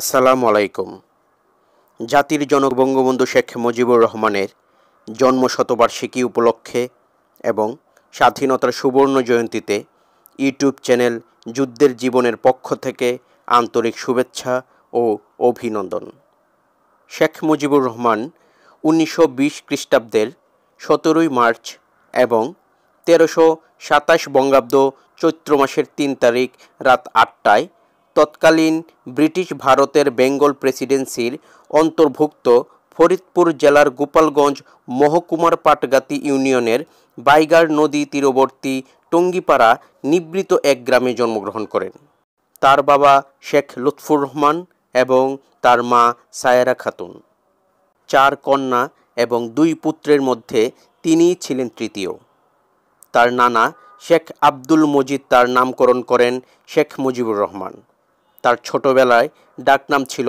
আসসালামু আলাইকুম জাতির জনক বঙ্গবন্ধু শেখ মুজিবুর রহমানের জন্ম শতবার্ষিকী উপলক্ষে এবং স্বাধীনতার সুবর্ণ জয়ন্তীতে ইউটিউব চ্যানেল যুদ্ধের জীবনের পক্ষ থেকে আন্তরিক শুভেচ্ছা ও অভিনন্দন শেখ মুজিবুর রহমান উনিশশো বিশ খ্রিস্টাব্দের সতেরোই মার্চ এবং তেরোশো সাতাশ বঙ্গাব্দ চৈত্র মাসের তিন তারিখ রাত আটটায় তৎকালীন ব্রিটিশ ভারতের বেঙ্গল প্রেসিডেন্সির অন্তর্ভুক্ত ফরিদপুর জেলার গোপালগঞ্জ মহকুমার পাটগাতি ইউনিয়নের বাইগার নদী তীরবর্তী টঙ্গিপাড়া নিবৃত এক গ্রামে জন্মগ্রহণ করেন তার বাবা শেখ লুৎফুর রহমান এবং তার মা সায়রা খাতুন চার কন্যা এবং দুই পুত্রের মধ্যে তিনি ছিলেন তৃতীয় তার নানা শেখ আব্দুল মজিদ তার নামকরণ করেন শেখ মুজিবুর রহমান তার ছোটবেলায় ডাকনাম ছিল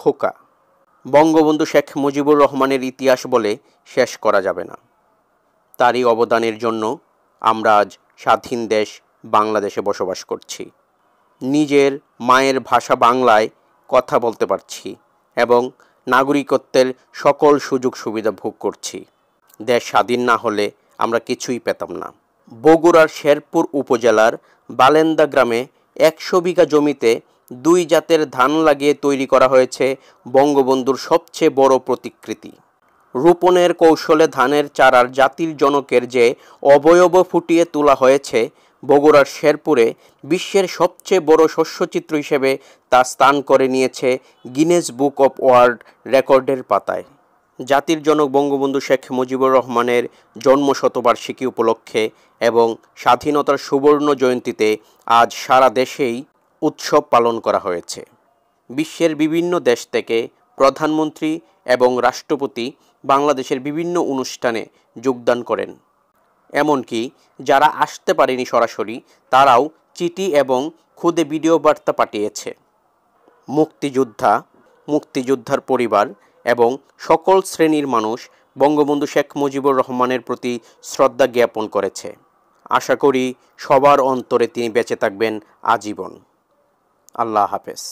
খোকা বঙ্গবন্ধু শেখ মুজিবুর রহমানের ইতিহাস বলে শেষ করা যাবে না তারই অবদানের জন্য আমরা আজ স্বাধীন দেশ বাংলাদেশে বসবাস করছি নিজের মায়ের ভাষা বাংলায় কথা বলতে পারছি এবং নাগরিকত্বের সকল সুযোগ সুবিধা ভোগ করছি দেশ স্বাধীন না হলে আমরা কিছুই পেতাম না বগুড়ার শেরপুর উপজেলার বালেন্দা গ্রামে একশো বিঘা জমিতে দুই জাতের ধান লাগিয়ে তৈরি করা হয়েছে বঙ্গবন্ধুর সবচেয়ে বড় প্রতিকৃতি রোপণের কৌশলে ধানের চারার জাতির জনকের যে অবয়ব ফুটিয়ে তোলা হয়েছে বগুড়ার শেরপুরে বিশ্বের সবচেয়ে বড় শস্যচিত্র হিসেবে তা স্থান করে নিয়েছে গিনেস বুক অব ওয়ার্ল্ড রেকর্ডের পাতায় জাতির জনক বঙ্গবন্ধু শেখ মুজিবুর রহমানের জন্ম শতবার্ষিকী উপলক্ষে এবং স্বাধীনতার সুবর্ণ জয়ন্তীতে আজ সারা দেশেই উৎসব পালন করা হয়েছে বিশ্বের বিভিন্ন দেশ থেকে প্রধানমন্ত্রী এবং রাষ্ট্রপতি বাংলাদেশের বিভিন্ন অনুষ্ঠানে যোগদান করেন এমনকি যারা আসতে পারেনি সরাসরি তারাও চিঠি এবং খুদে ভিডিও বার্তা পাঠিয়েছে মুক্তিযোদ্ধা মুক্তিযোদ্ধার পরিবার এবং সকল শ্রেণীর মানুষ বঙ্গবন্ধু শেখ মুজিবুর রহমানের প্রতি শ্রদ্ধা জ্ঞাপন করেছে আশা করি সবার অন্তরে তিনি বেঁচে থাকবেন আজীবন আল্লাহ হাফেজ